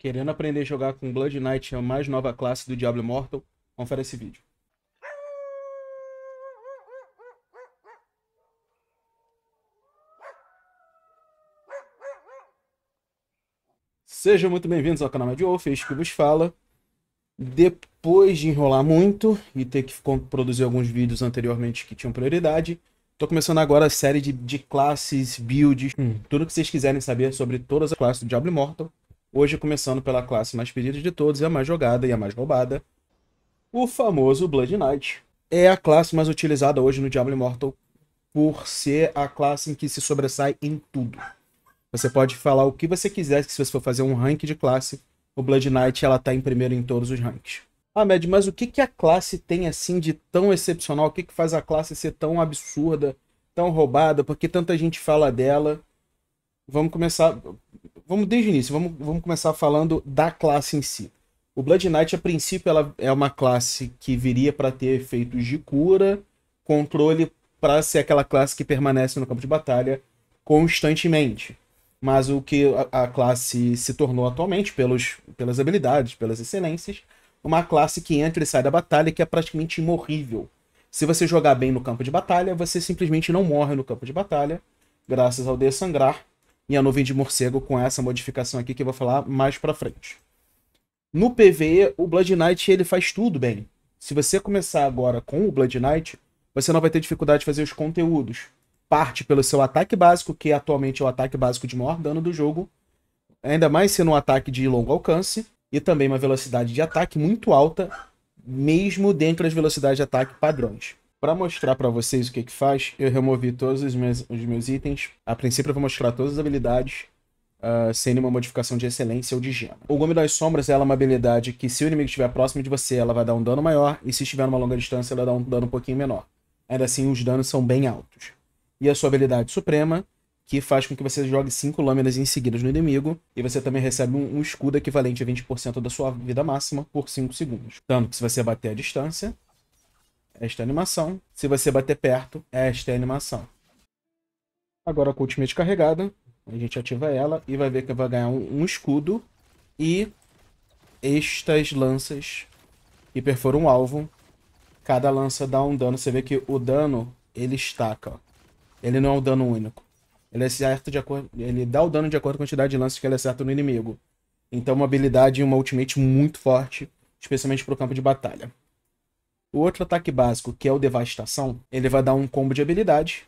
Querendo aprender a jogar com Blood Knight, a mais nova classe do Diablo Immortal? Confere esse vídeo. Sejam muito bem-vindos ao canal de Wolf, este é que vos fala. Depois de enrolar muito e ter que produzir alguns vídeos anteriormente que tinham prioridade, Tô começando agora a série de, de classes, builds, hum, tudo que vocês quiserem saber sobre todas as classes do Diablo Immortal. Hoje, começando pela classe mais pedida de todos e a mais jogada e a mais roubada, o famoso Blood Knight. É a classe mais utilizada hoje no Diablo Immortal por ser a classe em que se sobressai em tudo. Você pode falar o que você quiser, que se você for fazer um rank de classe, o Blood Knight ela tá em primeiro em todos os ranks. Ah, Mad, mas o que, que a classe tem assim de tão excepcional? O que, que faz a classe ser tão absurda, tão roubada? Por que tanta gente fala dela? Vamos começar Vamos desde o início, vamos, vamos começar falando da classe em si. O Blood Knight, a princípio, ela é uma classe que viria para ter efeitos de cura, controle para ser aquela classe que permanece no campo de batalha constantemente. Mas o que a, a classe se tornou atualmente, pelos, pelas habilidades, pelas excelências, uma classe que entra e sai da batalha que é praticamente imorrível. Se você jogar bem no campo de batalha, você simplesmente não morre no campo de batalha, graças ao sangrar e a nuvem de morcego com essa modificação aqui que eu vou falar mais pra frente. No PvE, o Blood Knight ele faz tudo bem. Se você começar agora com o Blood Knight, você não vai ter dificuldade de fazer os conteúdos. Parte pelo seu ataque básico, que atualmente é o ataque básico de maior dano do jogo, ainda mais sendo um ataque de longo alcance, e também uma velocidade de ataque muito alta, mesmo dentro das velocidades de ataque padrões. Para mostrar para vocês o que que faz, eu removi todos os meus, os meus itens. A princípio eu vou mostrar todas as habilidades, uh, sem nenhuma modificação de excelência ou de gema. O Gome das Sombras ela é uma habilidade que se o inimigo estiver próximo de você, ela vai dar um dano maior, e se estiver numa longa distância, ela dá um dano um pouquinho menor. Ainda assim, os danos são bem altos. E a sua habilidade suprema, que faz com que você jogue 5 lâminas em seguida no inimigo, e você também recebe um, um escudo equivalente a 20% da sua vida máxima por 5 segundos. Tanto que se você bater a distância, esta é animação. Se você bater perto, é esta é a animação. Agora com o ultimate carregada, a gente ativa ela e vai ver que vai ganhar um, um escudo e estas lanças que perfuram um alvo. Cada lança dá um dano. Você vê que o dano, ele estaca. Ó. Ele não é um dano único. Ele acerta é de acordo, ele dá o dano de acordo com a quantidade de lances que ele acerta no inimigo. Então uma habilidade e uma ultimate muito forte, especialmente para o campo de batalha. O outro ataque básico, que é o Devastação, ele vai dar um combo de habilidade.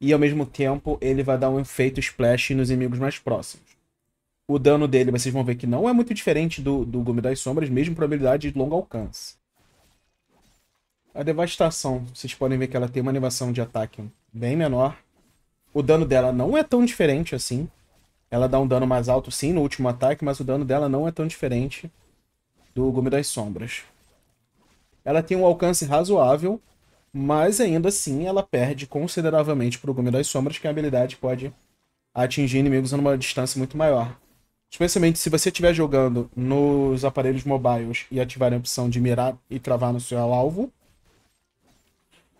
E ao mesmo tempo, ele vai dar um efeito splash nos inimigos mais próximos. O dano dele, vocês vão ver que não é muito diferente do, do Gume das Sombras, mesmo para habilidade de longo alcance. A Devastação, vocês podem ver que ela tem uma animação de ataque bem menor. O dano dela não é tão diferente assim. Ela dá um dano mais alto sim no último ataque, mas o dano dela não é tão diferente do Gume das Sombras ela tem um alcance razoável, mas ainda assim ela perde consideravelmente para o Gume das Sombras, que é a habilidade pode atingir inimigos a uma distância muito maior. Especialmente se você estiver jogando nos aparelhos mobiles e ativar a opção de mirar e travar no seu alvo.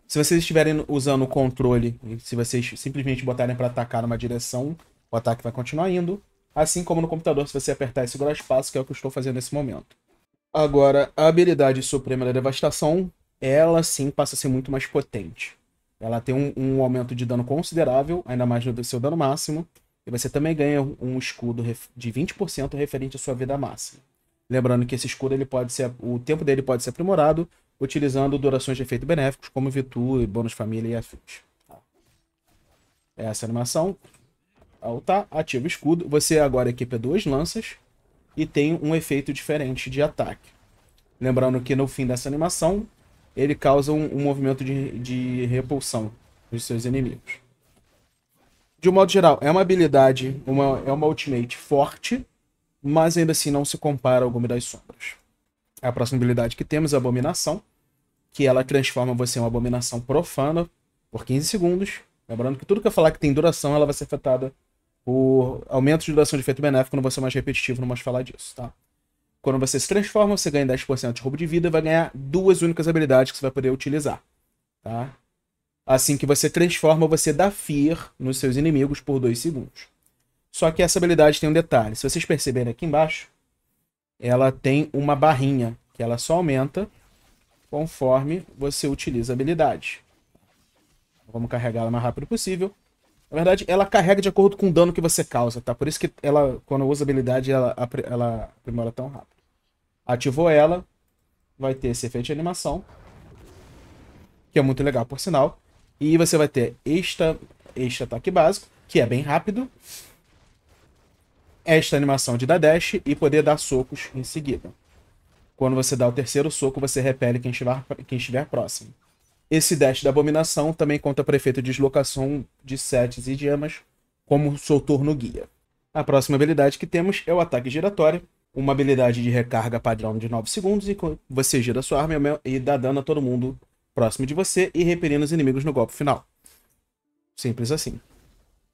Se vocês estiverem usando o controle, se vocês simplesmente botarem para atacar numa direção, o ataque vai continuar indo. Assim como no computador, se você apertar e espaço, que é o que eu estou fazendo nesse momento. Agora, a habilidade suprema da devastação, ela sim passa a ser muito mais potente. Ela tem um, um aumento de dano considerável, ainda mais no seu dano máximo. E você também ganha um escudo de 20% referente à sua vida máxima. Lembrando que esse escudo ele pode ser. O tempo dele pode ser aprimorado, utilizando durações de efeito benéficos, como Vitu, bônus família e afins. Tá? Essa animação. tá, ativa o escudo. Você agora equipa duas lanças e tem um efeito diferente de ataque. Lembrando que no fim dessa animação, ele causa um, um movimento de, de repulsão dos seus inimigos. De um modo geral, é uma habilidade, uma, é uma ultimate forte, mas ainda assim não se compara ao gume das Sombras. A próxima habilidade que temos é a Abominação, que ela transforma você em uma abominação profana por 15 segundos. Lembrando que tudo que eu falar que tem duração, ela vai ser afetada por aumento de duração de efeito benéfico, não vou ser mais repetitivo, não mais falar disso, tá? Quando você se transforma, você ganha 10% de roubo de vida e vai ganhar duas únicas habilidades que você vai poder utilizar. Tá? Assim que você transforma, você dá Fear nos seus inimigos por 2 segundos. Só que essa habilidade tem um detalhe. Se vocês perceberem aqui embaixo, ela tem uma barrinha que ela só aumenta conforme você utiliza a habilidade. Vamos carregar ela o mais rápido possível. Na verdade, ela carrega de acordo com o dano que você causa, tá? Por isso que ela, quando usa habilidade, ela, ela aprimora tão rápido. Ativou ela, vai ter esse efeito de animação, que é muito legal, por sinal. E você vai ter esta, este ataque básico, que é bem rápido. Esta animação de dar dash e poder dar socos em seguida. Quando você dá o terceiro soco, você repele quem estiver, quem estiver próximo. Esse dash da abominação também conta para efeito de deslocação de sets e diamas como soltou no guia. A próxima habilidade que temos é o ataque giratório, uma habilidade de recarga padrão de 9 segundos e você gira sua arma e dá dano a todo mundo próximo de você e repelindo os inimigos no golpe final. Simples assim.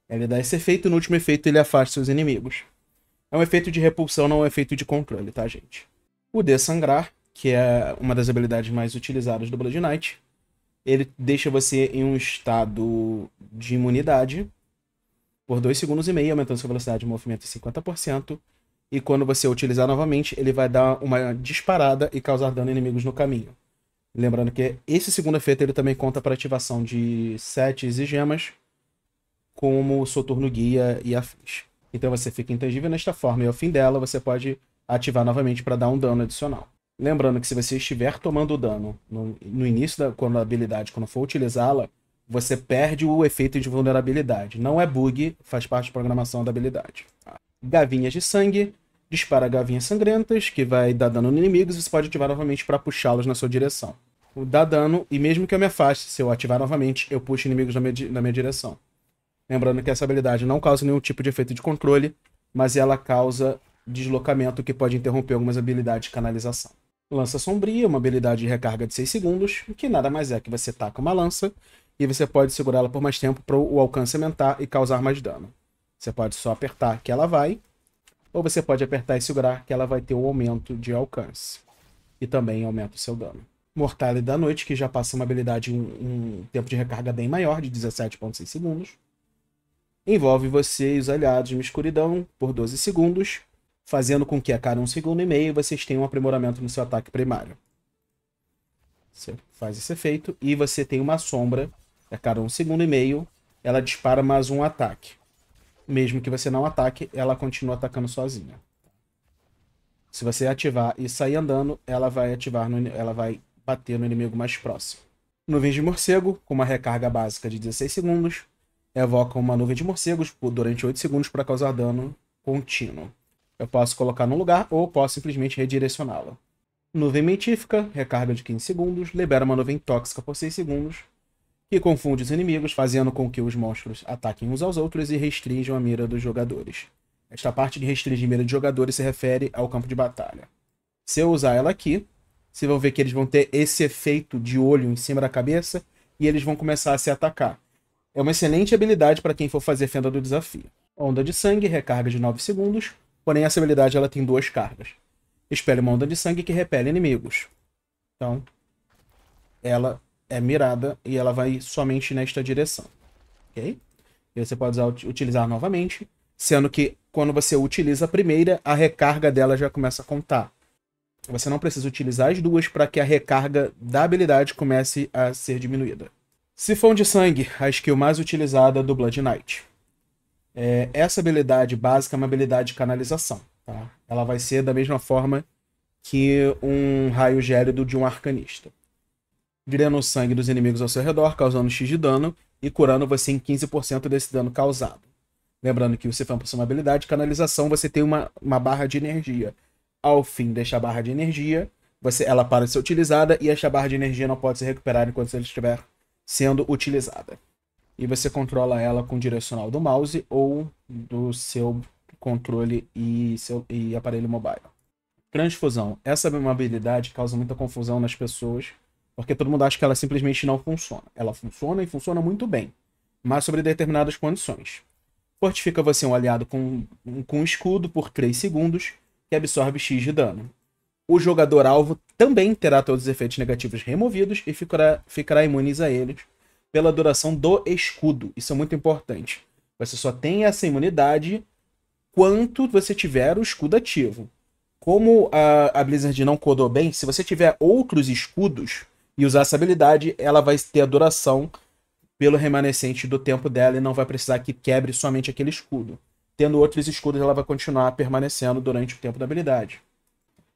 Ele dá esse efeito e no último efeito ele afasta seus inimigos. É um efeito de repulsão, não é um efeito de controle, tá, gente? O Dessangrar, que é uma das habilidades mais utilizadas do Blood Knight, ele deixa você em um estado de imunidade por 2 segundos e meio, aumentando sua velocidade de movimento em 50% e quando você utilizar novamente, ele vai dar uma disparada e causar dano a inimigos no caminho. Lembrando que esse segundo efeito ele também conta para ativação de sets e gemas, como o Soturno Guia e afins. Então você fica intangível nesta forma e ao fim dela você pode ativar novamente para dar um dano adicional. Lembrando que se você estiver tomando dano no, no início da quando a habilidade, quando for utilizá-la, você perde o efeito de vulnerabilidade. Não é bug, faz parte da programação da habilidade. Gavinhas de sangue Dispara gavinhas sangrentas, que vai dar dano no inimigos, você pode ativar novamente para puxá-los na sua direção. O dá dano, e mesmo que eu me afaste, se eu ativar novamente, eu puxo inimigos na minha, na minha direção. Lembrando que essa habilidade não causa nenhum tipo de efeito de controle, mas ela causa deslocamento que pode interromper algumas habilidades de canalização. Lança Sombria, uma habilidade de recarga de 6 segundos, que nada mais é que você taca uma lança e você pode segurá-la por mais tempo para o alcance aumentar e causar mais dano. Você pode só apertar que ela vai ou você pode apertar e segurar que ela vai ter o um aumento de alcance. E também aumenta o seu dano. Mortalha da Noite, que já passa uma habilidade um, um tempo de recarga bem maior, de 17.6 segundos. Envolve você e os aliados na escuridão por 12 segundos, fazendo com que a cada um segundo e meio vocês tenham um aprimoramento no seu ataque primário. Você faz esse efeito e você tem uma sombra a cada um segundo e meio, ela dispara mais um ataque mesmo que você não ataque, ela continua atacando sozinha. Se você ativar e sair andando, ela vai ativar no, ela vai bater no inimigo mais próximo. Nuvens de morcego, com uma recarga básica de 16 segundos, evoca uma nuvem de morcegos durante 8 segundos para causar dano contínuo. Eu posso colocar num lugar ou posso simplesmente redirecioná-la. Nuvem mentífica, recarga de 15 segundos, libera uma nuvem tóxica por 6 segundos, que confunde os inimigos, fazendo com que os monstros ataquem uns aos outros e restringam a mira dos jogadores. Esta parte de restringir a mira dos jogadores se refere ao campo de batalha. Se eu usar ela aqui, vocês vão ver que eles vão ter esse efeito de olho em cima da cabeça e eles vão começar a se atacar. É uma excelente habilidade para quem for fazer fenda do desafio. Onda de sangue, recarga de 9 segundos, porém essa habilidade ela tem duas cargas. Espele uma onda de sangue que repele inimigos. Então, ela é mirada e ela vai somente nesta direção, ok? E você pode usar, utilizar novamente, sendo que quando você utiliza a primeira, a recarga dela já começa a contar. Você não precisa utilizar as duas para que a recarga da habilidade comece a ser diminuída. Sifão de Sangue, a skill mais utilizada é do Blood Knight. É, essa habilidade básica é uma habilidade de canalização. Tá? Ela vai ser da mesma forma que um raio gélido de um arcanista drenando o sangue dos inimigos ao seu redor, causando X de dano e curando você em 15% desse dano causado. Lembrando que você faz uma habilidade, canalização, você tem uma, uma barra de energia. Ao fim desta barra de energia, você, ela para de ser utilizada e esta barra de energia não pode ser recuperada enquanto ela estiver sendo utilizada. E você controla ela com o direcional do mouse ou do seu controle e, seu, e aparelho mobile. Transfusão. Essa é uma habilidade que causa muita confusão nas pessoas porque todo mundo acha que ela simplesmente não funciona. Ela funciona e funciona muito bem, mas sobre determinadas condições. Fortifica você um aliado com, com um escudo por 3 segundos, que absorve X de dano. O jogador alvo também terá todos os efeitos negativos removidos e ficará, ficará imune a eles pela duração do escudo. Isso é muito importante. Você só tem essa imunidade quanto você tiver o escudo ativo. Como a, a Blizzard não codou bem, se você tiver outros escudos, e usar essa habilidade, ela vai ter a duração pelo remanescente do tempo dela e não vai precisar que quebre somente aquele escudo. Tendo outros escudos, ela vai continuar permanecendo durante o tempo da habilidade.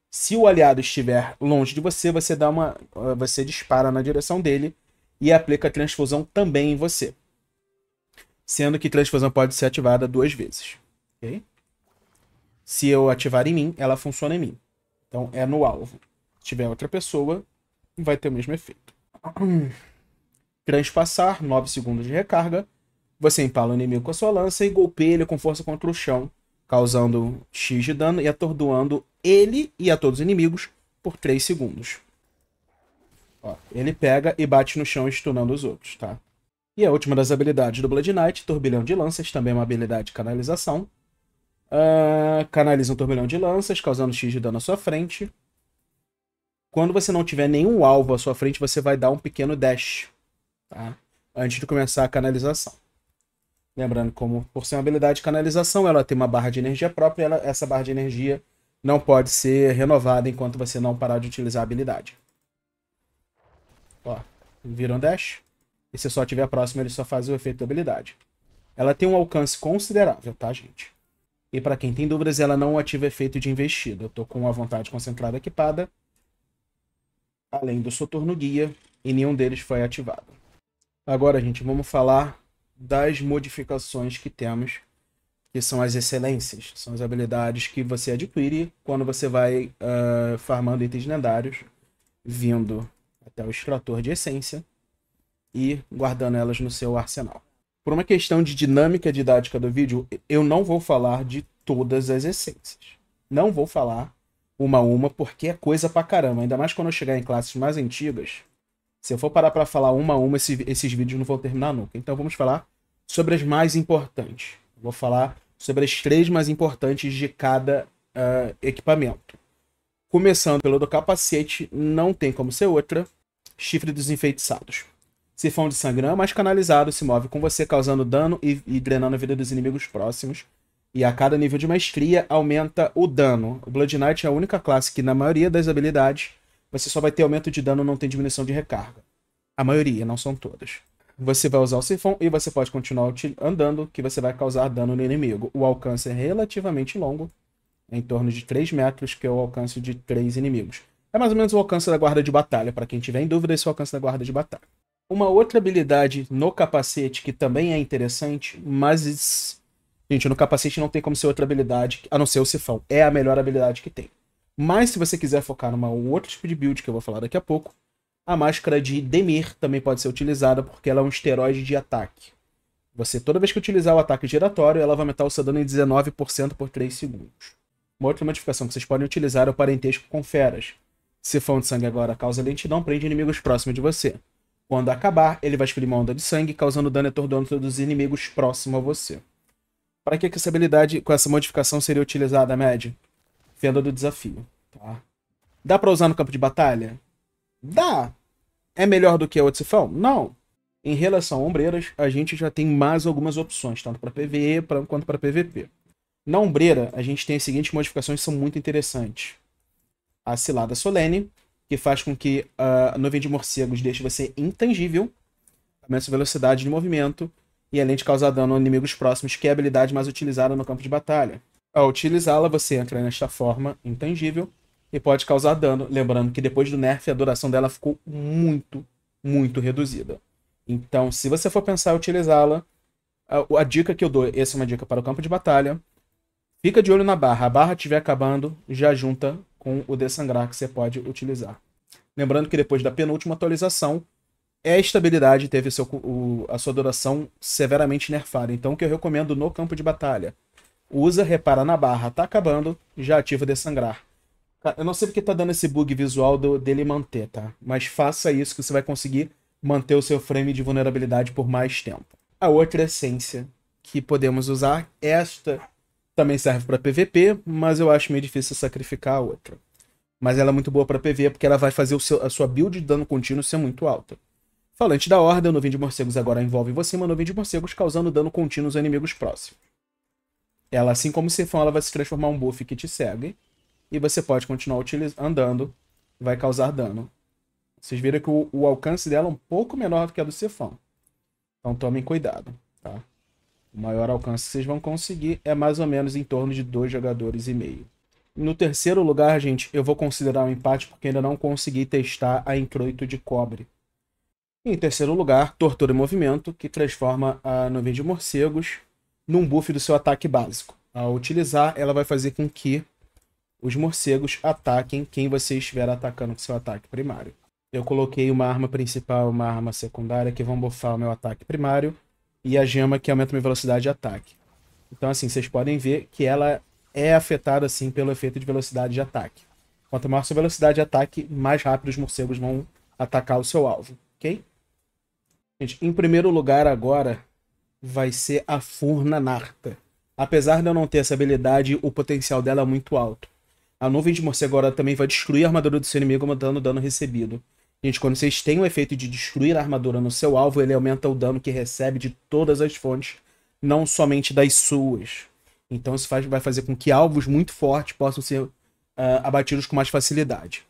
Se o aliado estiver longe de você, você dá uma, eh, você dispara na direção dele e aplica a transfusão também em você, sendo que transfusão pode ser ativada duas vezes. Okay? Se eu ativar em mim, ela funciona em mim. Então é no alvo. Se tiver outra pessoa, vai ter o mesmo efeito. Transpassar, 9 segundos de recarga. Você empala o inimigo com a sua lança e golpeia ele com força contra o chão, causando X de dano e atordoando ele e a todos os inimigos por 3 segundos. Ó, ele pega e bate no chão, estunando os outros, tá? E a última das habilidades do Blood Knight, Turbilhão de Lanças, também é uma habilidade de canalização. Uh, canaliza um turbilhão de lanças, causando X de dano à sua frente. Quando você não tiver nenhum alvo à sua frente, você vai dar um pequeno dash, tá? Antes de começar a canalização. Lembrando, como por ser uma habilidade de canalização, ela tem uma barra de energia própria, ela, essa barra de energia não pode ser renovada enquanto você não parar de utilizar a habilidade. Ó, viram dash? E se só tiver próximo, ele só faz o efeito da habilidade. Ela tem um alcance considerável, tá, gente? E para quem tem dúvidas, ela não ativa efeito de investida. Eu tô com a vontade concentrada equipada além do Soturno Guia, e nenhum deles foi ativado. Agora, gente, vamos falar das modificações que temos, que são as excelências, são as habilidades que você adquire quando você vai uh, farmando itens lendários, vindo até o extrator de essência e guardando elas no seu arsenal. Por uma questão de dinâmica didática do vídeo, eu não vou falar de todas as essências. Não vou falar uma a uma, porque é coisa pra caramba. Ainda mais quando eu chegar em classes mais antigas. Se eu for parar pra falar uma a uma, esse, esses vídeos não vão terminar nunca. Então vamos falar sobre as mais importantes. Vou falar sobre as três mais importantes de cada uh, equipamento. Começando pelo do capacete, não tem como ser outra. Chifre dos enfeitiçados. Sifão de sangue é mais canalizado, se move com você, causando dano e, e drenando a vida dos inimigos próximos. E a cada nível de maestria aumenta o dano. O Blood Knight é a única classe que, na maioria das habilidades, você só vai ter aumento de dano, não tem diminuição de recarga. A maioria, não são todas. Você vai usar o sifão e você pode continuar andando, que você vai causar dano no inimigo. O alcance é relativamente longo, em torno de 3 metros, que é o alcance de 3 inimigos. É mais ou menos o alcance da guarda de batalha, para quem tiver em dúvida, esse é o alcance da guarda de batalha. Uma outra habilidade no capacete que também é interessante, mas Gente, no capacete não tem como ser outra habilidade, a não ser o sifão. É a melhor habilidade que tem. Mas se você quiser focar numa outro tipo de build, que eu vou falar daqui a pouco, a máscara de Demir também pode ser utilizada, porque ela é um esteroide de ataque. Você, toda vez que utilizar o ataque giratório, ela vai aumentar o seu dano em 19% por 3 segundos. Uma outra modificação que vocês podem utilizar é o parentesco com feras. Sifão de sangue agora causa lentidão, prende inimigos próximos de você. Quando acabar, ele vai expelir uma onda de sangue, causando dano e todos dos inimigos próximos a você. Para que, essa habilidade com essa modificação seria utilizada, Mad? Fenda do desafio. Tá? Dá para usar no campo de batalha? Dá. É melhor do que a Otsifão? Não. Em relação a ombreiras, a gente já tem mais algumas opções, tanto para PVE pra, quanto para PVP. Na ombreira, a gente tem as seguintes modificações que são muito interessantes. A Cilada Solene, que faz com que a nuvem de morcegos deixe você intangível, aumenta sua velocidade de movimento e além de causar dano a inimigos próximos, que é a habilidade mais utilizada no campo de batalha. Ao utilizá-la, você entra nesta forma intangível e pode causar dano, lembrando que depois do nerf a duração dela ficou muito, muito reduzida. Então, se você for pensar em utilizá-la, a, a, dica que eu dou, essa é uma dica para o campo de batalha, fica de olho na barra. A barra estiver acabando, já junta com o Dessangrar que você pode utilizar. Lembrando que depois da penúltima atualização, é estabilidade teve seu, o, a sua duração severamente nerfada. Então, o que eu recomendo no campo de batalha? Usa, repara na barra, tá acabando, já ativa desangrar. Eu não sei porque tá dando esse bug visual do, dele manter, tá? Mas faça isso que você vai conseguir manter o seu frame de vulnerabilidade por mais tempo. A outra essência que podemos usar, esta também serve para PVP, mas eu acho meio difícil sacrificar a outra. Mas ela é muito boa para PVP porque ela vai fazer seu, a sua build de dano contínuo ser muito alta. Falante da Horda, a nuvem de morcegos agora envolve você uma nuvem de morcegos, causando dano contínuo aos inimigos próximos. Ela, assim como Sifão, ela vai se transformar em um buff que te segue. E você pode continuar andando, vai causar dano. Vocês viram que o, o, alcance dela é um pouco menor do que a do Sifão. Então tomem cuidado, tá? O maior alcance que vocês vão conseguir é mais ou menos em torno de dois jogadores e meio. No terceiro lugar, gente, eu vou considerar um empate porque ainda não consegui testar a Encroito de Cobre e, em terceiro lugar, Tortura em Movimento, que transforma a nuvem de morcegos num buff do seu ataque básico. Ao utilizar, ela vai fazer com que os morcegos ataquem quem você estiver atacando com seu ataque primário. Eu coloquei uma arma principal e uma arma secundária que vão buffar o meu ataque primário e a gema que aumenta minha velocidade de ataque. Então, assim, vocês podem ver que ela é afetada, assim, pelo efeito de velocidade de ataque. Quanto maior sua velocidade de ataque, mais rápido os morcegos vão atacar o seu alvo ok? Gente, em primeiro lugar agora vai ser a Furna Narta. Apesar de eu não ter essa habilidade, o potencial dela é muito alto. A nuvem de morcego agora também vai destruir a armadura do seu inimigo, aumentando o dano recebido. Gente, quando vocês têm o efeito de destruir a armadura no seu alvo, ele aumenta o dano que recebe de todas as fontes, não somente das suas. Então isso faz, vai fazer com que alvos muito fortes possam ser uh, abatidos com mais facilidade.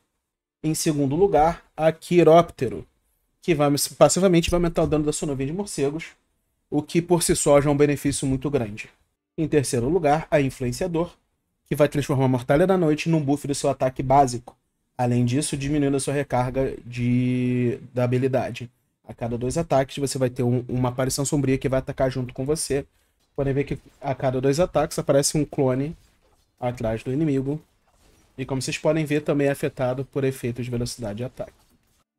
Em segundo lugar, a Quiróptero que vai, passivamente vai aumentar o dano da sua nuvem de morcegos, o que por si só já é um benefício muito grande. Em terceiro lugar, a Influenciador, que vai transformar a Mortalha da Noite num buff do seu ataque básico, além disso, diminuindo a sua recarga de, da habilidade. A cada dois ataques, você vai ter um, uma aparição sombria que vai atacar junto com você. Podem ver que a cada dois ataques aparece um clone atrás do inimigo. E como vocês podem ver, também é afetado por efeitos de velocidade de ataque.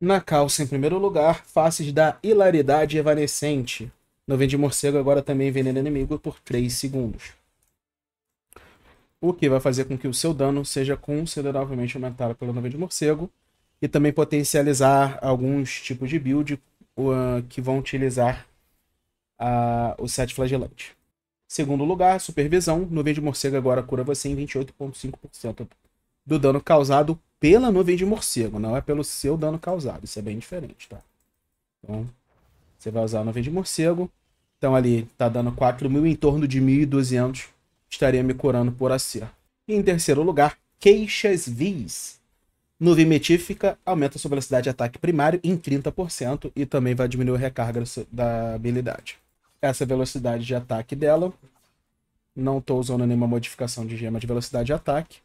Na calça, em primeiro lugar, Faces da Hilaridade Evanescente. Nuvem de Morcego agora também veneno inimigo por 3 segundos. O que vai fazer com que o seu dano seja consideravelmente aumentado pela Nuvem de Morcego. E também potencializar alguns tipos de build uh, que vão utilizar uh, o set flagelante. Segundo lugar, Supervisão. Nuvem de Morcego agora cura você em 28,5% do dano causado pela nuvem de morcego, não é pelo seu dano causado. Isso é bem diferente, tá? Então, você vai usar a nuvem de morcego. Então ali tá dando 4.000, mil, em torno de 1.200 estaria me curando por acerto. E em terceiro lugar, queixas vis. Nuvem metífica aumenta a sua velocidade de ataque primário em 30% e também vai diminuir a recarga da habilidade. Essa velocidade de ataque dela, não estou usando nenhuma modificação de gema de velocidade de ataque.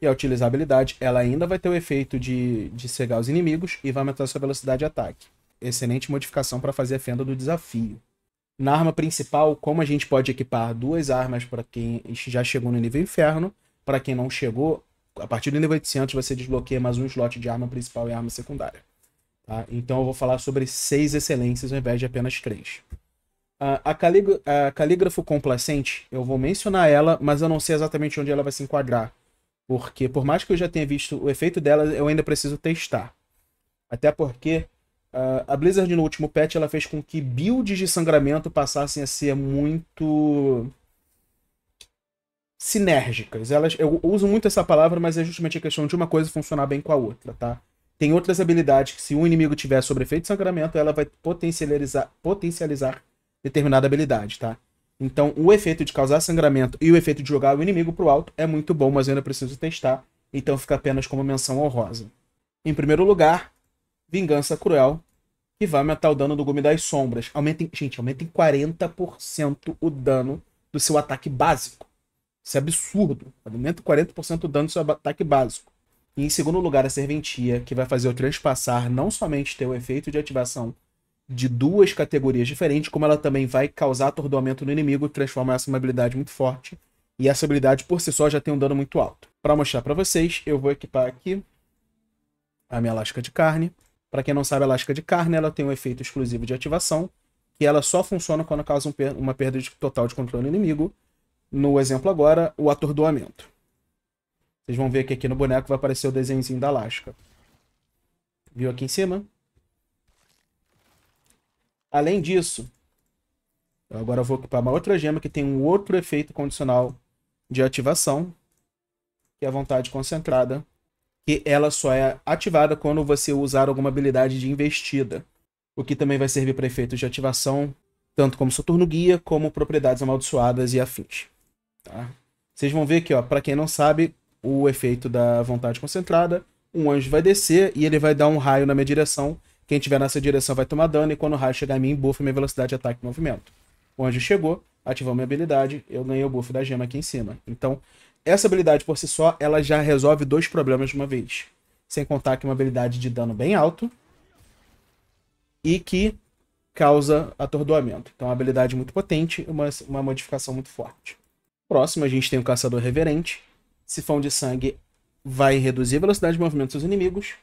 E ao utilizar a habilidade, ela ainda vai ter o efeito de, de cegar os inimigos e vai aumentar sua velocidade de ataque. Excelente modificação para fazer a fenda do desafio. Na arma principal, como a gente pode equipar duas armas para quem já chegou no nível inferno, para quem não chegou, a partir do nível 800 você desbloqueia mais um slot de arma principal e arma secundária. Tá? Então eu vou falar sobre seis excelências ao invés de apenas três. A, calígrafo complacente, eu vou mencionar ela, mas eu não sei exatamente onde ela vai se enquadrar. Porque por mais que eu já tenha visto o efeito dela, eu ainda preciso testar. Até porque uh, a Blizzard no último patch ela fez com que builds de sangramento passassem a ser muito sinérgicas. Elas, eu uso muito essa palavra, mas é justamente a questão de uma coisa funcionar bem com a outra, tá? Tem outras habilidades que se um inimigo tiver sobre efeito de sangramento, ela vai potencializar, potencializar determinada habilidade, tá? Então, o efeito de causar sangramento e o efeito de jogar o inimigo para o alto é muito bom, mas eu ainda preciso testar, então fica apenas como menção honrosa. Em primeiro lugar, Vingança Cruel, que vai aumentar o dano do Gume das Sombras. Aumentem, gente, em 40% o dano do seu ataque básico. Isso é absurdo. Aumenta 40% o dano do seu ataque básico. E em segundo lugar, a Serventia, que vai fazer o transpassar não somente ter o efeito de ativação de duas categorias diferentes, como ela também vai causar atordoamento no inimigo, transforma essa em uma habilidade muito forte. E essa habilidade por si só já tem um dano muito alto. Para mostrar para vocês, eu vou equipar aqui a minha lasca de carne. Para quem não sabe, a lasca de carne ela tem um efeito exclusivo de ativação, que ela só funciona quando causa um per uma perda de total de controle no inimigo. No exemplo agora, o atordoamento. Vocês vão ver que aqui no boneco vai aparecer o desenhozinho da lasca. Viu aqui em cima? Além disso, eu agora vou equipar uma outra gema que tem um outro efeito condicional de ativação, que é a vontade concentrada, que ela só é ativada quando você usar alguma habilidade de investida, o que também vai servir para efeitos de ativação, tanto como turno Guia, como propriedades amaldiçoadas e afins. Tá? Vocês vão ver aqui, ó, para quem não sabe, o efeito da vontade concentrada, um anjo vai descer e ele vai dar um raio na minha direção quem tiver nessa direção vai tomar dano, e quando o raio chegar em mim, buffa minha velocidade, de ataque e movimento. anjo chegou, ativou minha habilidade, eu ganhei o buff da gema aqui em cima. Então, essa habilidade por si só, ela já resolve dois problemas de uma vez. Sem contar que é uma habilidade de dano bem alto e que causa atordoamento. Então, é uma habilidade muito potente uma, uma modificação muito forte. Próximo, a gente tem o Caçador Reverente. Sifão de Sangue vai reduzir a velocidade de movimento dos inimigos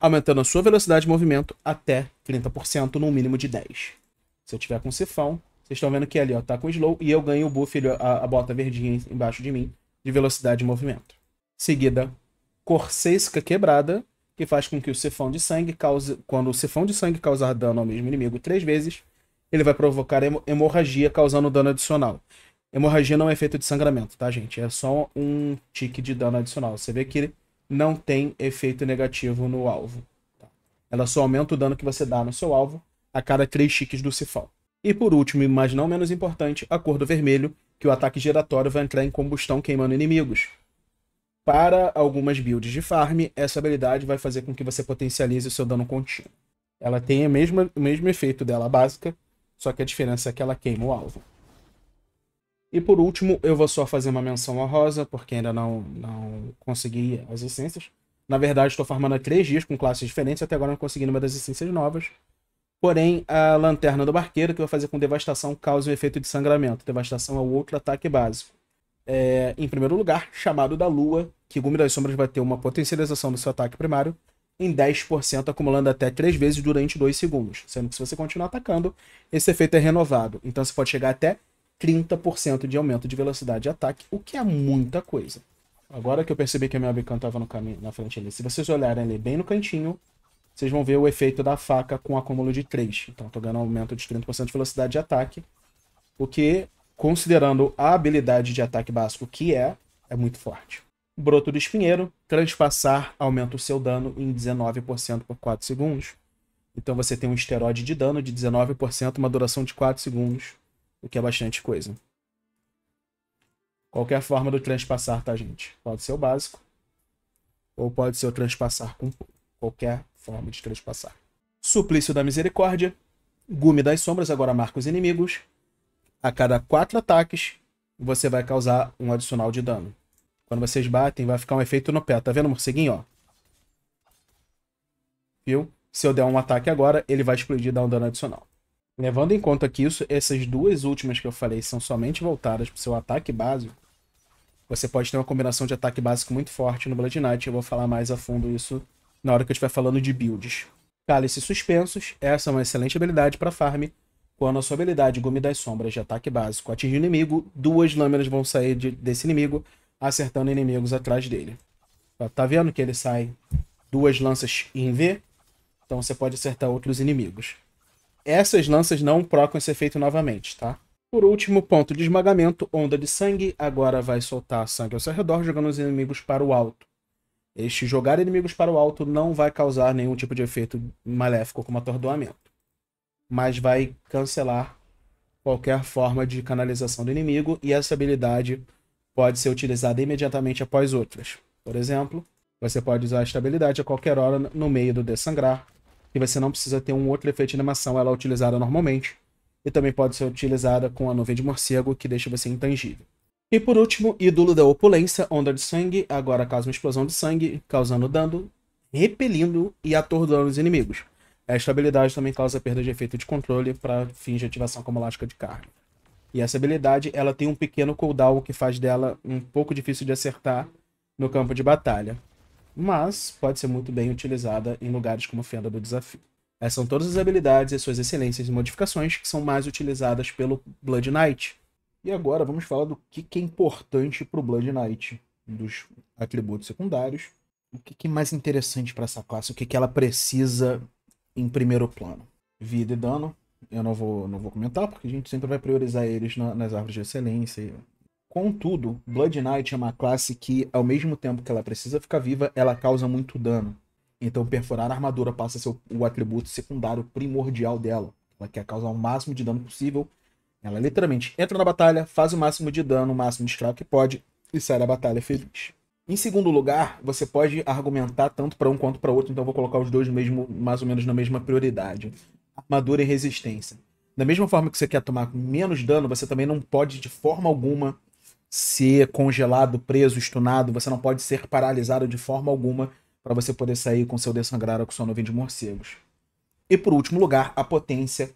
aumentando a sua velocidade de movimento até 30%, num mínimo de 10. Se eu tiver com sifão, vocês estão vendo que ali ó, tá com slow e eu ganho o buff, a, a bota verdinha embaixo de mim, de velocidade de movimento. Seguida, Corsesca Quebrada, que faz com que o sifão de sangue cause. Quando o sifão de sangue causar dano ao mesmo inimigo três vezes, ele vai provocar hemorragia, causando dano adicional. Hemorragia não é efeito de sangramento, tá, gente? É só um tique de dano adicional. Você vê que ele não tem efeito negativo no alvo. Tá? Ela só aumenta o dano que você dá no seu alvo a cada 3 chiques do Cifal. E por último, mas não menos importante, a cor do vermelho, que o ataque giratório vai entrar em combustão queimando inimigos. Para algumas builds de farm, essa habilidade vai fazer com que você potencialize o seu dano contínuo. Ela tem o mesmo, o mesmo efeito dela básica, só que a diferença é que ela queima o alvo. E por último, eu vou só fazer uma menção à Rosa, porque ainda não, não consegui as essências. Na verdade, estou farmando há três dias com classes diferentes, até agora não consegui nenhuma das essências novas. Porém, a Lanterna do Barqueiro, que eu vou fazer com Devastação, causa um efeito de sangramento. Devastação é o outro ataque básico. É, em primeiro lugar, Chamado da Lua, que Gume das Sombras vai ter uma potencialização do seu ataque primário em 10%, acumulando até 3 vezes durante 2 segundos. Sendo que se você continuar atacando, esse efeito é renovado. Então você pode chegar até 30% de aumento de velocidade de ataque, o que é muita coisa. Agora que eu percebi que a minha webcam estava no caminho, na frente ali, se vocês olharem ali bem no cantinho, vocês vão ver o efeito da faca com acúmulo de 3. Então, estou ganhando um aumento de 30% de velocidade de ataque, o que, considerando a habilidade de ataque básico que é, é muito forte. Broto do espinheiro, transpassar aumenta o seu dano em 19% por 4 segundos. Então você tem um esteroide de dano de 19%, uma duração de 4 segundos. O que é bastante coisa. Qualquer forma do transpassar, tá, gente? Pode ser o básico. Ou pode ser o transpassar com qualquer forma de transpassar. Suplício da Misericórdia. Gume das Sombras agora marca os inimigos. A cada quatro ataques, você vai causar um adicional de dano. Quando vocês batem, vai ficar um efeito no pé. Tá vendo, morceguinho? Ó? Viu? Se eu der um ataque agora, ele vai explodir e dar um dano adicional. Levando em conta que isso, essas duas últimas que eu falei são somente voltadas para o seu ataque básico, você pode ter uma combinação de ataque básico muito forte no Blood Knight. Eu vou falar mais a fundo isso na hora que eu estiver falando de builds. Cálice Suspensos, essa é uma excelente habilidade para farm. Quando a sua habilidade Gume das Sombras de ataque básico atinge o inimigo, duas lâminas vão sair de, desse inimigo, acertando inimigos atrás dele. Tá, tá vendo que ele sai duas lanças em V? Então você pode acertar outros inimigos. Essas lanças não procam esse efeito novamente, tá? Por último, ponto de esmagamento, onda de sangue. Agora vai soltar sangue ao seu redor, jogando os inimigos para o alto. Este jogar inimigos para o alto não vai causar nenhum tipo de efeito maléfico como atordoamento. Mas vai cancelar qualquer forma de canalização do inimigo e essa habilidade pode ser utilizada imediatamente após outras. Por exemplo, você pode usar a estabilidade a qualquer hora no meio do Dessangrar, e você não precisa ter um outro efeito de animação, ela é utilizada normalmente. E também pode ser utilizada com a nuvem de morcego, que deixa você intangível. E por último, ídolo da opulência, onda de sangue, agora causa uma explosão de sangue, causando dano, repelindo e atordoando os inimigos. Esta habilidade também causa perda de efeito de controle para fins de ativação como elástica de carga. E essa habilidade, ela tem um pequeno cooldown que faz dela um pouco difícil de acertar no campo de batalha mas pode ser muito bem utilizada em lugares como Fenda do Desafio. Essas são todas as habilidades e suas excelências e modificações que são mais utilizadas pelo Blood Knight. E agora vamos falar do que, que é importante para o Blood Knight, dos atributos secundários. O que, que é mais interessante para essa classe? O que, que ela precisa em primeiro plano? Vida e dano. Eu não vou, não vou comentar, porque a gente sempre vai priorizar eles na, nas árvores de excelência e Contudo, Blood Knight é uma classe que, ao mesmo tempo que ela precisa ficar viva, ela causa muito dano. Então, perfurar a armadura passa a ser o atributo secundário primordial dela. Ela quer causar o máximo de dano possível. Ela literalmente entra na batalha, faz o máximo de dano, o máximo de escravo que pode e sai da batalha feliz. Em segundo lugar, você pode argumentar tanto para um quanto para outro, então vou colocar os dois mesmo, mais ou menos na mesma prioridade: armadura e resistência. Da mesma forma que você quer tomar menos dano, você também não pode de forma alguma ser congelado, preso, estunado, você não pode ser paralisado de forma alguma para você poder sair com seu desangrar ou com sua nuvem de morcegos. E por último lugar, a potência.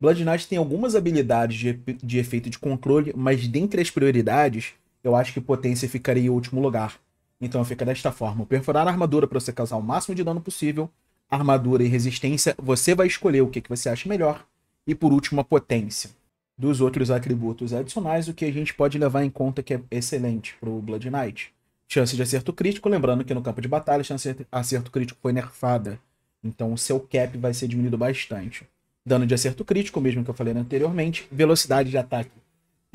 Blood Knight tem algumas habilidades de, de efeito de controle, mas dentre as prioridades, eu acho que potência ficaria em último lugar. Então fica desta forma: perfurar a armadura para você causar o máximo de dano possível, armadura e resistência, você vai escolher o que, que você acha melhor, e por último, a potência dos outros atributos adicionais, o que a gente pode levar em conta que é excelente para o Blood Knight. Chance de acerto crítico, lembrando que no campo de batalha a chance de acerto crítico foi nerfada, então o seu cap vai ser diminuído bastante. Dano de acerto crítico, mesmo que eu falei anteriormente, velocidade de ataque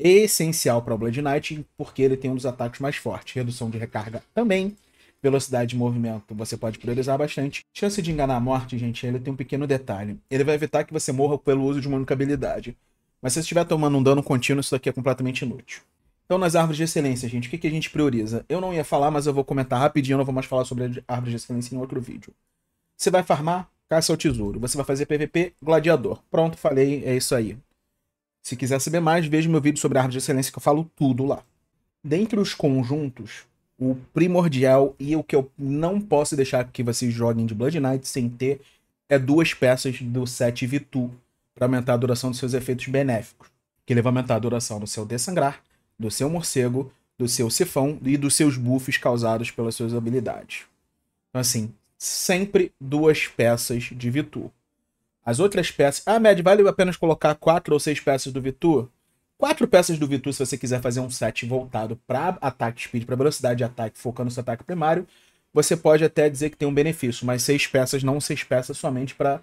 essencial para o Blood Knight, porque ele tem um dos ataques mais fortes. Redução de recarga também. Velocidade de movimento você pode priorizar bastante. Chance de enganar a morte, gente, ele tem um pequeno detalhe. Ele vai evitar que você morra pelo uso de uma única habilidade. Mas se você estiver tomando um dano contínuo, isso daqui é completamente inútil. Então, nas árvores de excelência, gente, o que, que a gente prioriza? Eu não ia falar, mas eu vou comentar rapidinho, eu não vou mais falar sobre árvores de excelência em outro vídeo. Você vai farmar? Caça ao tesouro. Você vai fazer PVP? Gladiador. Pronto, falei, é isso aí. Se quiser saber mais, veja meu vídeo sobre árvores de excelência que eu falo tudo lá. Dentre os conjuntos, o primordial e o que eu não posso deixar que vocês joguem de Blood Knight sem ter é duas peças do set Vitu, para aumentar a duração dos seus efeitos benéficos, que ele vai aumentar a duração do seu dessangrar, do seu morcego, do seu sifão e dos seus buffs causados pelas suas habilidades. Então, assim, sempre duas peças de Vitu. As outras peças. Ah, Med, vale apenas colocar quatro ou seis peças do Vitu? Quatro peças do Vitu, se você quiser fazer um set voltado para ataque speed, para velocidade de ataque, focando no seu ataque primário, você pode até dizer que tem um benefício, mas seis peças, não seis peças somente para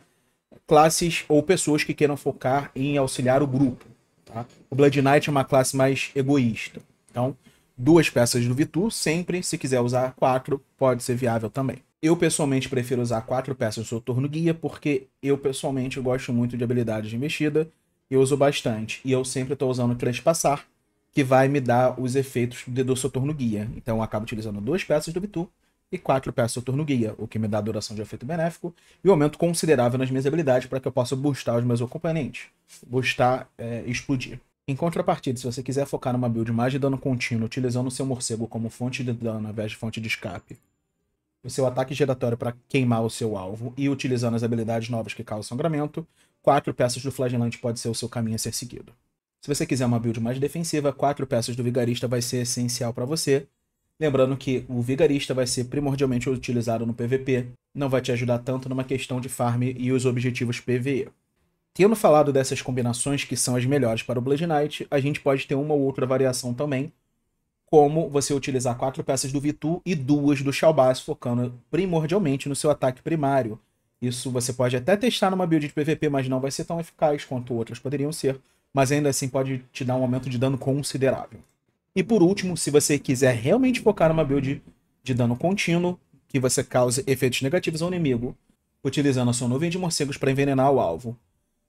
classes ou pessoas que queiram focar em auxiliar o grupo. Tá? O Blood Knight é uma classe mais egoísta. Então, duas peças do Vitu, sempre, se quiser usar quatro, pode ser viável também. Eu pessoalmente prefiro usar quatro peças do seu turno guia, porque eu pessoalmente gosto muito de habilidades de mexida, eu uso bastante. E eu sempre estou usando o Transpassar, que vai me dar os efeitos do seu turno guia. Então eu acabo utilizando duas peças do Vitu e 4 peças peço turno guia, o que me dá a duração de efeito benéfico e um aumento considerável nas minhas habilidades para que eu possa boostar os meus componentes boostar é, explodir. Em contrapartida, se você quiser focar numa build mais de dano contínuo, utilizando o seu morcego como fonte de dano ao invés de fonte de escape, o seu ataque giratório para queimar o seu alvo e utilizando as habilidades novas que causam sangramento, 4 peças do flagelante pode ser o seu caminho a ser seguido. Se você quiser uma build mais defensiva, 4 peças do vigarista vai ser essencial para você, Lembrando que o Vigarista vai ser primordialmente utilizado no PVP, não vai te ajudar tanto numa questão de farm e os objetivos PVE. Tendo falado dessas combinações que são as melhores para o Blood Knight, a gente pode ter uma ou outra variação também, como você utilizar quatro peças do Vitu e duas do Shalbaz, focando primordialmente no seu ataque primário. Isso você pode até testar numa build de PVP, mas não vai ser tão eficaz quanto outras poderiam ser, mas ainda assim pode te dar um aumento de dano considerável. E por último, se você quiser realmente focar numa build de dano contínuo, que você cause efeitos negativos ao inimigo, utilizando a sua nuvem de morcegos para envenenar o alvo.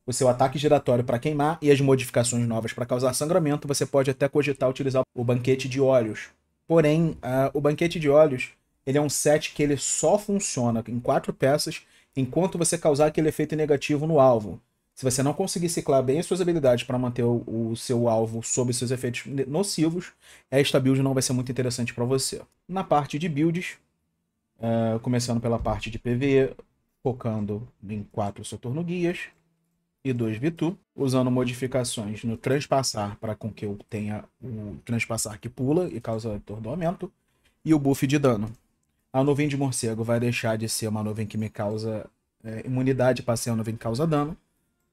O seu ataque giratório para queimar e as modificações novas para causar sangramento, você pode até cogitar utilizar o banquete de olhos. Porém, uh, o banquete de olhos ele é um set que ele só funciona em quatro peças enquanto você causar aquele efeito negativo no alvo. Se você não conseguir ciclar bem as suas habilidades para manter o, o, seu alvo sob seus efeitos nocivos, esta build não vai ser muito interessante para você. Na parte de builds, uh, começando pela parte de PVE, focando em quatro Saturno Guias e 2 Vitu, usando modificações no Transpassar para com que eu tenha o Transpassar que pula e causa atordoamento, e o buff de dano. A nuvem de morcego vai deixar de ser uma nuvem que me causa é, imunidade para ser uma nuvem que causa dano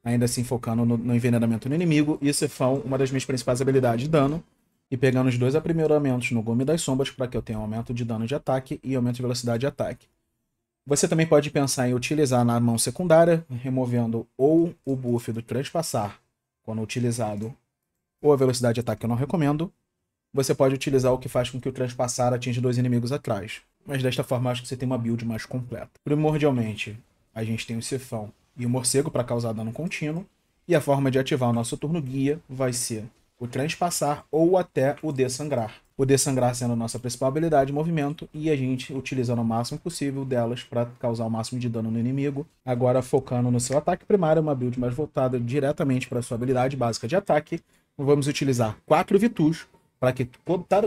ainda assim focando no, no envenenamento no inimigo, e Cefão, uma das minhas principais habilidades de dano, e pegando os dois aprimoramentos no Gume das Sombras para que eu tenha um aumento de dano de ataque e aumento de velocidade de ataque. Você também pode pensar em utilizar na mão secundária, removendo ou o buff do Transpassar, quando utilizado, ou a velocidade de ataque eu não recomendo. Você pode utilizar o que faz com que o Transpassar atinja dois inimigos atrás, mas desta forma acho que você tem uma build mais completa. Primordialmente, a gente tem o Cefão e o morcego para causar dano contínuo. E a forma de ativar o nosso turno guia vai ser o transpassar ou até o dessangrar. O dessangrar sendo a nossa principal habilidade de movimento e a gente utilizando o máximo possível delas para causar o máximo de dano no inimigo. Agora focando no seu ataque primário, uma build mais voltada diretamente para sua habilidade básica de ataque. Vamos utilizar quatro Vitus, para que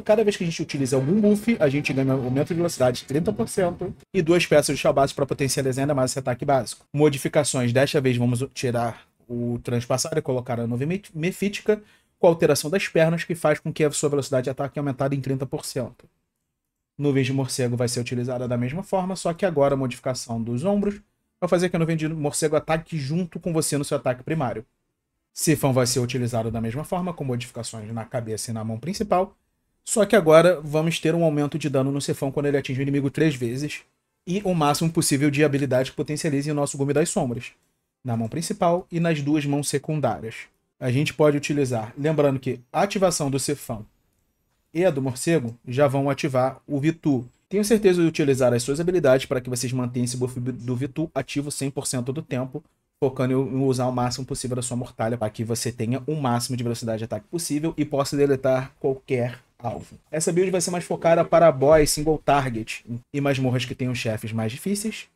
cada vez que a gente utilize algum buff, a gente ganhe um aumento de velocidade de 30% e duas peças de chabás para potencializar ainda mais esse ataque básico. Modificações, desta vez vamos tirar o transpassar e colocar a nuvem mefítica com a alteração das pernas que faz com que a sua velocidade de ataque aumentada em 30%. Nuvem de morcego vai ser utilizada da mesma forma, só que agora a modificação dos ombros vai fazer que a nuvem de morcego ataque junto com você no seu ataque primário. Sifão vai ser utilizado da mesma forma, com modificações na cabeça e na mão principal. Só que agora vamos ter um aumento de dano no Sifão quando ele atinge o inimigo três vezes. E o máximo possível de habilidade que potencialize o nosso Gume das Sombras. Na mão principal e nas duas mãos secundárias. A gente pode utilizar, lembrando que a ativação do Sifão e a do Morcego já vão ativar o Vitu. Tenho certeza de utilizar as suas habilidades para que vocês mantenham esse buff do Vitu ativo 100% do tempo focando em usar o máximo possível da sua mortalha para que você tenha o máximo de velocidade de ataque possível e possa deletar qualquer alvo. Essa build vai ser mais focada para boss single target e masmorras que tenham chefes mais difíceis,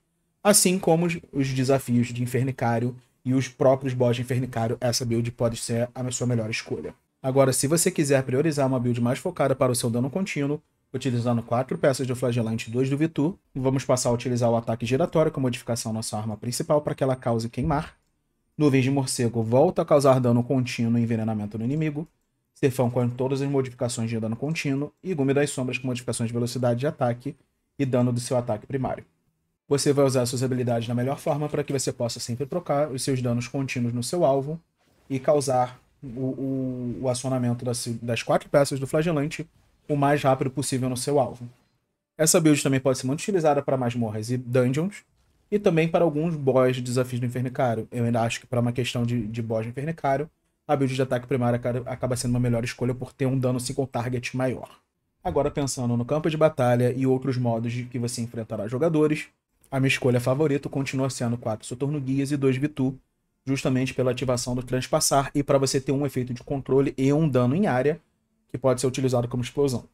assim como os desafios de Infernicário e os próprios boss de Infernicário, essa build pode ser a sua melhor escolha. Agora, se você quiser priorizar uma build mais focada para o seu dano contínuo, Utilizando quatro peças do flagelante 2 do Vitu, vamos passar a utilizar o ataque giratório com modificação à nossa arma principal para que ela cause queimar. Nuvens de morcego volta a causar dano contínuo e envenenamento no inimigo. Cefão com todas as modificações de dano contínuo e Gume das Sombras com modificações de velocidade de ataque e dano do seu ataque primário. Você vai usar suas habilidades da melhor forma para que você possa sempre trocar os seus danos contínuos no seu alvo e causar o, o, o acionamento das, das quatro peças do flagelante o mais rápido possível no seu alvo. Essa build também pode ser muito utilizada para masmorras e dungeons, e também para alguns boss de desafios do Infernicário. Eu ainda acho que para uma questão de, de boss do Infernicário, a build de ataque primário acaba sendo uma melhor escolha por ter um dano single target maior. Agora pensando no campo de batalha e outros modos de que você enfrentará jogadores, a minha escolha favorita continua sendo 4 Soturno Guias e 2 Bitu, justamente pela ativação do Transpassar e para você ter um efeito de controle e um dano em área, que pode ser utilizado como explosão.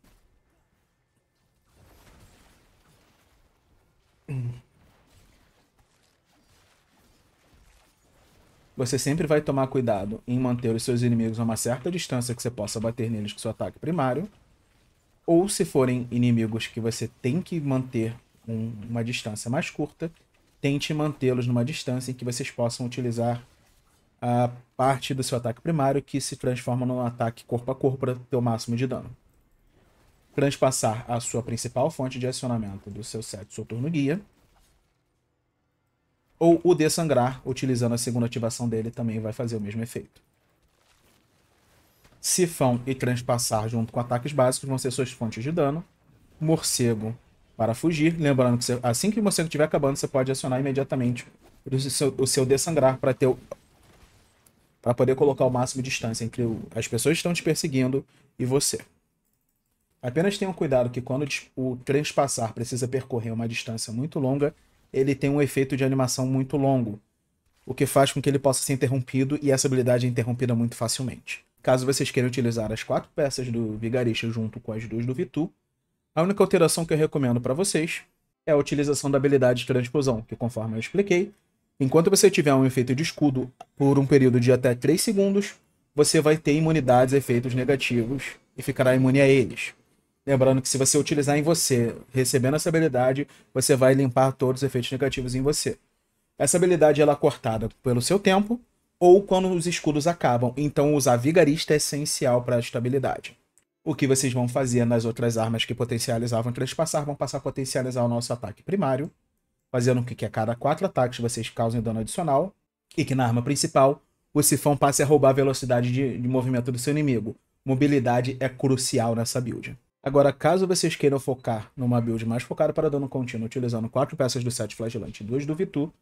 Você sempre vai tomar cuidado em manter os seus inimigos a uma certa distância que você possa bater neles com seu ataque primário. Ou se forem inimigos que você tem que manter um, uma distância mais curta, tente mantê-los numa distância em que vocês possam utilizar a parte do seu ataque primário que se transforma num ataque corpo a corpo para ter o máximo de dano. Transpassar a sua principal fonte de acionamento do seu set seu turno guia. Ou o Dessangrar, utilizando a segunda ativação dele, também vai fazer o mesmo efeito. Sifão e Transpassar, junto com ataques básicos, vão ser suas fontes de dano. Morcego para fugir. Lembrando que você, assim que o morcego estiver acabando, você pode acionar imediatamente o seu, o seu Dessangrar para ter para poder colocar o máximo de distância entre as pessoas que estão te perseguindo e você. Apenas tenham cuidado que quando o transpassar precisa percorrer uma distância muito longa, ele tem um efeito de animação muito longo, o que faz com que ele possa ser interrompido e essa habilidade é interrompida muito facilmente. Caso vocês queiram utilizar as quatro peças do Vigarista junto com as duas do Vitu, a única alteração que eu recomendo para vocês é a utilização da habilidade de transfusão, que conforme eu expliquei, Enquanto você tiver um efeito de escudo por um período de até 3 segundos, você vai ter imunidades a efeitos negativos e ficará imune a eles. Lembrando que se você utilizar em você, recebendo essa habilidade, você vai limpar todos os efeitos negativos em você. Essa habilidade ela é cortada pelo seu tempo ou quando os escudos acabam, então usar vigarista é essencial para a estabilidade. O que vocês vão fazer nas outras armas que potencializavam transpassar vão passar a potencializar o nosso ataque primário, fazendo com que a cada quatro ataques vocês causem dano adicional e que na arma principal o sifão passe a roubar a velocidade de, de movimento do seu inimigo. Mobilidade é crucial nessa build. Agora, caso vocês queiram focar numa build mais focada para dano contínuo, utilizando quatro peças do set flagelante e duas do Vitu,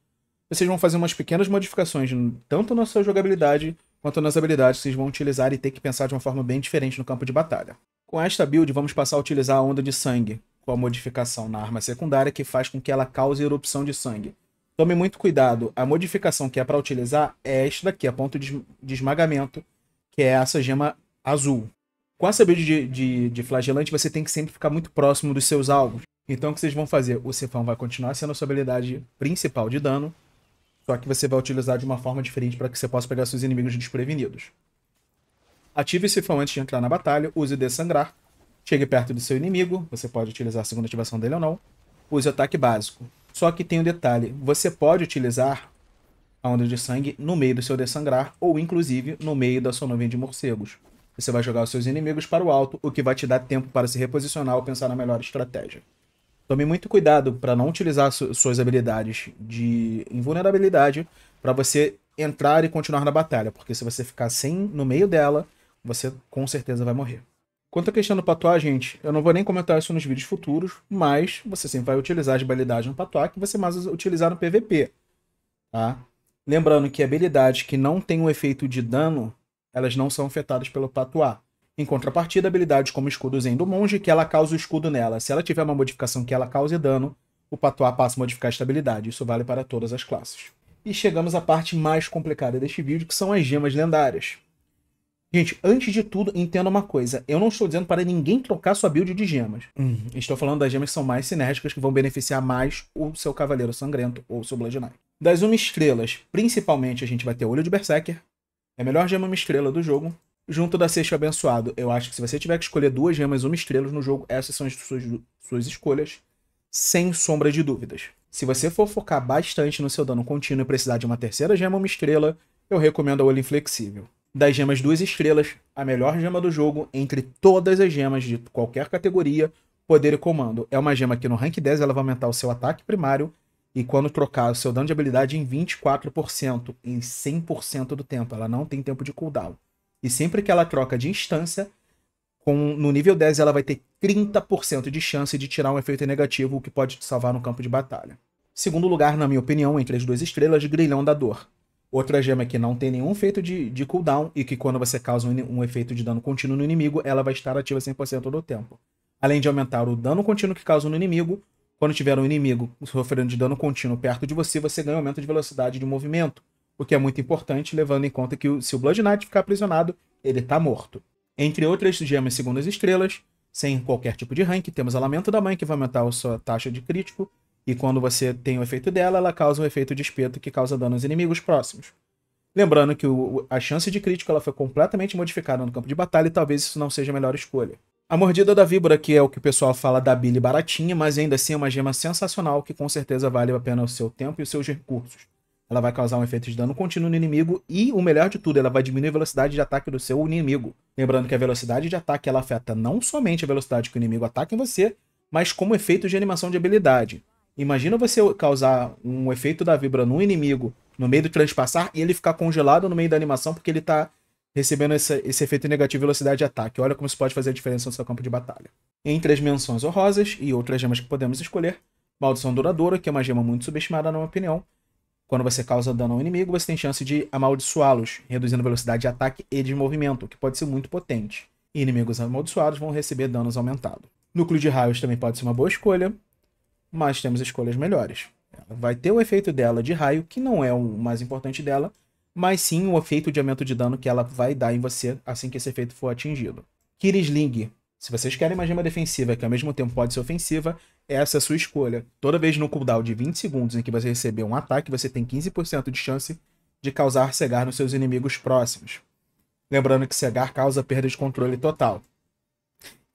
vocês vão fazer umas pequenas modificações, tanto na sua jogabilidade quanto nas habilidades que vocês vão utilizar e ter que pensar de uma forma bem diferente no campo de batalha. Com esta build, vamos passar a utilizar a onda de sangue, com a modificação na arma secundária que faz com que ela cause erupção de sangue. Tome muito cuidado, a modificação que é para utilizar é esta daqui, a ponto de esmagamento, que é essa gema azul. Com essa build de, de, de, flagelante, você tem que sempre ficar muito próximo dos seus alvos. Então o que vocês vão fazer? O Cifão vai continuar sendo a sua habilidade principal de dano, só que você vai utilizar de uma forma diferente para que você possa pegar seus inimigos desprevenidos. Ative o Cifão antes de entrar na batalha, use o Desangrar, Chegue perto do seu inimigo, você pode utilizar a segunda ativação dele ou não. Use o ataque básico. Só que tem um detalhe, você pode utilizar a onda de sangue no meio do seu dessangrar ou inclusive no meio da sua nuvem de morcegos. Você vai jogar os seus inimigos para o alto, o que vai te dar tempo para se reposicionar ou pensar na melhor estratégia. Tome muito cuidado para não utilizar su suas habilidades de invulnerabilidade para você entrar e continuar na batalha, porque se você ficar sem no meio dela, você com certeza vai morrer. Quanto à questão do patois, gente, eu não vou nem comentar isso nos vídeos futuros, mas você sempre vai utilizar as habilidades no patois que você mais utilizar no PVP, tá? Lembrando que habilidades que não têm um efeito de dano, elas não são afetadas pelo patois. Em contrapartida, habilidades como escudo Zen do Monge, que ela causa o escudo nela. Se ela tiver uma modificação que ela cause dano, o patois passa a modificar a estabilidade. Isso vale para todas as classes. E chegamos à parte mais complicada deste vídeo, que são as gemas lendárias. Gente, antes de tudo, entenda uma coisa. Eu não estou dizendo para ninguém trocar sua build de gemas. Uhum. estou falando das gemas que são mais sinérgicas, que vão beneficiar mais o seu Cavaleiro Sangrento ou o seu Blood Knight. Das uma estrelas, principalmente a gente vai ter Olho de Berserker. É a melhor gema uma estrela do jogo. Junto da Seixo Abençoado, eu acho que se você tiver que escolher duas gemas uma estrelas no jogo, essas são as suas, suas escolhas, sem sombra de dúvidas. Se você for focar bastante no seu dano contínuo e precisar de uma terceira gema uma estrela, eu recomendo a Olho Inflexível das gemas duas estrelas, a melhor gema do jogo entre todas as gemas de qualquer categoria, poder e comando. É uma gema que no rank 10 ela vai aumentar o seu ataque primário e quando trocar o seu dano de habilidade em 24%, em 100% do tempo. Ela não tem tempo de cooldown. E sempre que ela troca de instância, com, no nível 10 ela vai ter 30% de chance de tirar um efeito negativo, o que pode te salvar no campo de batalha. Segundo lugar, na minha opinião, entre as duas estrelas, Grilhão da Dor. Outra gema que não tem nenhum efeito de, de cooldown e que quando você causa um, um efeito de dano contínuo no inimigo, ela vai estar ativa 100% do tempo. Além de aumentar o dano contínuo que causa no inimigo, quando tiver um inimigo sofrendo de dano contínuo perto de você, você ganha um aumento de velocidade de movimento, o que é muito importante, levando em conta que se o Blood Knight ficar aprisionado, ele está morto. Entre outras gemas segundo as estrelas, sem qualquer tipo de rank, temos a Lamento da Mãe, que vai aumentar a sua taxa de crítico, e quando você tem o efeito dela, ela causa um efeito de espeto que causa dano aos inimigos próximos. Lembrando que o, a chance de crítico ela foi completamente modificada no campo de batalha e talvez isso não seja a melhor escolha. A mordida da víbora, que é o que o pessoal fala da Billy baratinha, mas ainda assim é uma gema sensacional que com certeza vale a pena o seu tempo e os seus recursos. Ela vai causar um efeito de dano contínuo no inimigo e, o melhor de tudo, ela vai diminuir a velocidade de ataque do seu inimigo. Lembrando que a velocidade de ataque ela afeta não somente a velocidade que o inimigo ataca em você, mas como efeito de animação de habilidade. Imagina você causar um efeito da vibra num inimigo no meio do transpassar e ele ficar congelado no meio da animação porque ele tá recebendo esse, esse efeito negativo velocidade de ataque. Olha como isso pode fazer a diferença no seu campo de batalha. Entre as menções honrosas e outras gemas que podemos escolher, Maldição Duradoura, que é uma gema muito subestimada na minha opinião. Quando você causa dano ao inimigo, você tem chance de amaldiçoá-los, reduzindo velocidade de ataque e de movimento, que pode ser muito potente. E inimigos amaldiçoados vão receber danos aumentados. Núcleo de raios também pode ser uma boa escolha, mas temos escolhas melhores. Ela vai ter o efeito dela de raio, que não é o mais importante dela, mas sim o efeito de aumento de dano que ela vai dar em você assim que esse efeito for atingido. Kirisling. Se vocês querem uma gema defensiva que ao mesmo tempo pode ser ofensiva, essa é a sua escolha. Toda vez no cooldown de 20 segundos em que você receber um ataque, você tem 15% de chance de causar cegar nos seus inimigos próximos. Lembrando que cegar causa perda de controle total.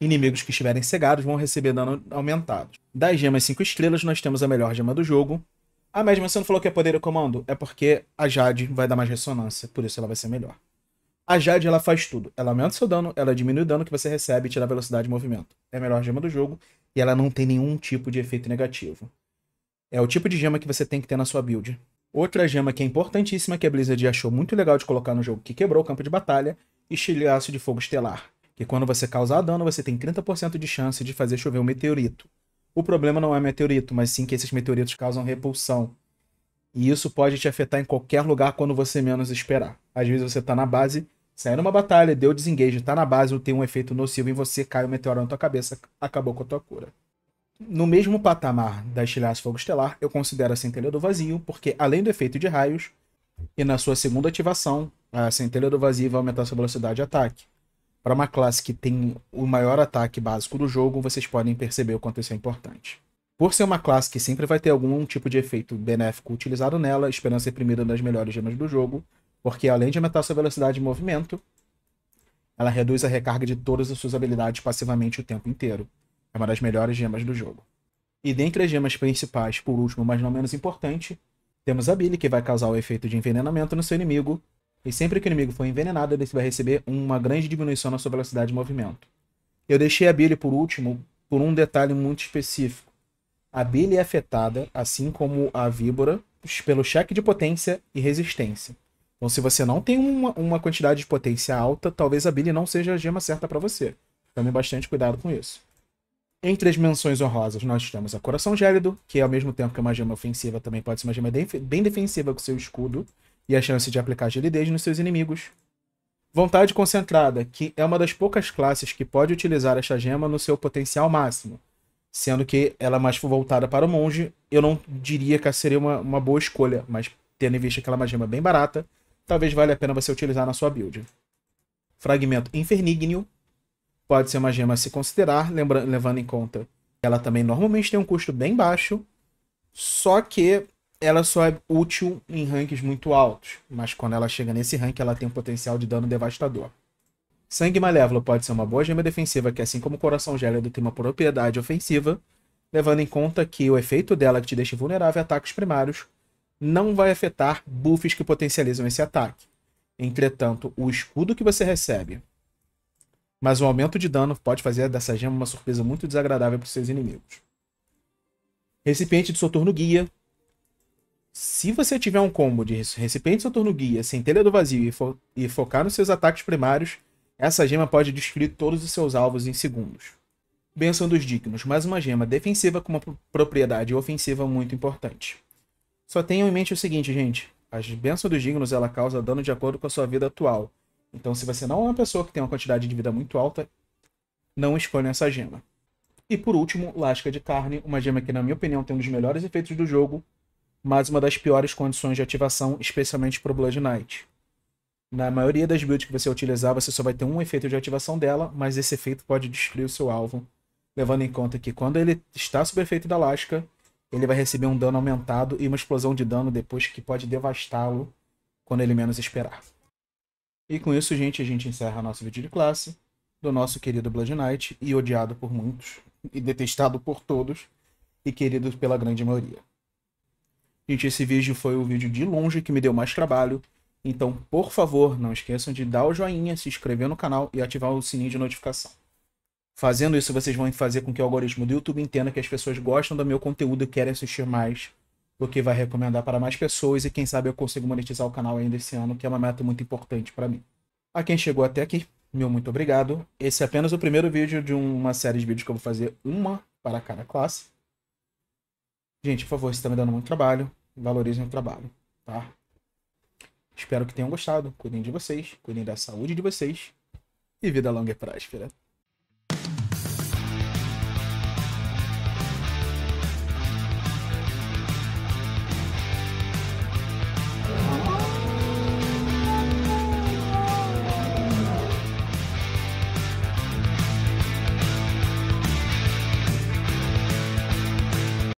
Inimigos que estiverem cegados vão receber dano aumentado. Das gemas 5 estrelas, nós temos a melhor gema do jogo. Ah, mas você não falou que é poder e comando? É porque a Jade vai dar mais ressonância, por isso ela vai ser melhor. A Jade, ela faz tudo. Ela aumenta seu dano, ela diminui o dano que você recebe e te dá velocidade de movimento. É a melhor gema do jogo e ela não tem nenhum tipo de efeito negativo. É o tipo de gema que você tem que ter na sua build. Outra gema que é importantíssima, que a Blizzard achou muito legal de colocar no jogo, que quebrou o campo de batalha, estilhaço de fogo estelar. E quando você causar dano, você tem 30% de chance de fazer chover um meteorito. O problema não é meteorito, mas sim que esses meteoritos causam repulsão. E isso pode te afetar em qualquer lugar quando você menos esperar. Às vezes você tá na base, saiu numa batalha, deu desengage, tá na base, tem um efeito nocivo em você, cai um meteoro na tua cabeça, acabou com a tua cura. No mesmo patamar da estilhaço fogo estelar, eu considero a centelha do vazio, porque além do efeito de raios, e na sua segunda ativação, a centelha do vazio vai aumentar sua velocidade de ataque. Para uma classe que tem o maior ataque básico do jogo, vocês podem perceber o quanto isso é importante. Por ser uma classe que sempre vai ter algum tipo de efeito benéfico utilizado nela, Esperança é primeira das melhores gemas do jogo, porque além de aumentar sua velocidade de movimento, ela reduz a recarga de todas as suas habilidades passivamente o tempo inteiro. É uma das melhores gemas do jogo. E dentre as gemas principais, por último, mas não menos importante, temos a Billy, que vai causar o efeito de envenenamento no seu inimigo, e sempre que o inimigo for envenenado, ele vai receber uma grande diminuição na sua velocidade de movimento. Eu deixei a Billy por último por um detalhe muito específico. A Billy é afetada, assim como a víbora, pelo cheque de potência e resistência. Então, se você não tem uma, uma quantidade de potência alta, talvez a Billy não seja a gema certa para você. Tome bastante cuidado com isso. Entre as menções honrosas, nós temos a Coração Gélido, que ao mesmo tempo que é uma gema ofensiva, também pode ser uma gema bem defensiva com seu escudo e a chance de aplicar agilidade nos seus inimigos. Vontade Concentrada, que é uma das poucas classes que pode utilizar esta gema no seu potencial máximo, sendo que ela é mais voltada para o monge, eu não diria que seria uma, uma boa escolha, mas tendo em vista que ela é uma gema bem barata, talvez valha a pena você utilizar na sua build. Fragmento Infernignio pode ser uma gema a se considerar, lembra, levando em conta que ela também normalmente tem um custo bem baixo, só que ela só é útil em ranks muito altos, mas quando ela chega nesse rank, ela tem um potencial de dano devastador. Sangue Malévolo pode ser uma boa gema defensiva, que assim como o Coração Gélido tem uma propriedade ofensiva, levando em conta que o efeito dela que te deixa vulnerável a ataques primários não vai afetar buffs que potencializam esse ataque. Entretanto, o escudo que você recebe, mas o aumento de dano pode fazer dessa gema uma surpresa muito desagradável para os seus inimigos. Recipiente de Soturno Guia, se você tiver um combo de recipiente Saturno Guia, Centelha do Vazio e, fo e focar nos seus ataques primários, essa gema pode destruir todos os seus alvos em segundos. Benção dos Dignos, mais uma gema defensiva com uma propriedade ofensiva muito importante. Só tenham em mente o seguinte, gente. A Benção dos Dignos ela causa dano de acordo com a sua vida atual. Então, se você não é uma pessoa que tem uma quantidade de vida muito alta, não escolha essa gema. E por último, Lasca de Carne, uma gema que, na minha opinião, tem um dos melhores efeitos do jogo, mas uma das piores condições de ativação, especialmente para o Blood Knight. Na maioria das builds que você utilizar, você só vai ter um efeito de ativação dela, mas esse efeito pode destruir o seu alvo, levando em conta que quando ele está sob efeito da lasca, ele vai receber um dano aumentado e uma explosão de dano depois que pode devastá-lo quando ele menos esperar. E com isso, gente, a gente encerra nosso vídeo de classe do nosso querido Blood Knight e odiado por muitos, e detestado por todos, e querido pela grande maioria. Gente, esse vídeo foi o vídeo de longe que me deu mais trabalho. Então, por favor, não esqueçam de dar o joinha, se inscrever no canal e ativar o sininho de notificação. Fazendo isso, vocês vão fazer com que o algoritmo do YouTube entenda que as pessoas gostam do meu conteúdo e querem assistir mais, o que vai recomendar para mais pessoas e quem sabe eu consigo monetizar o canal ainda esse ano, que é uma meta muito importante para mim. A quem chegou até aqui, meu muito obrigado. Esse é apenas o primeiro vídeo de uma série de vídeos que eu vou fazer uma para cada classe. Gente, por favor, isso está me dando muito trabalho valorizem o trabalho, tá? Espero que tenham gostado. Cuidem de vocês, cuidem da saúde de vocês. E vida longa e próspera.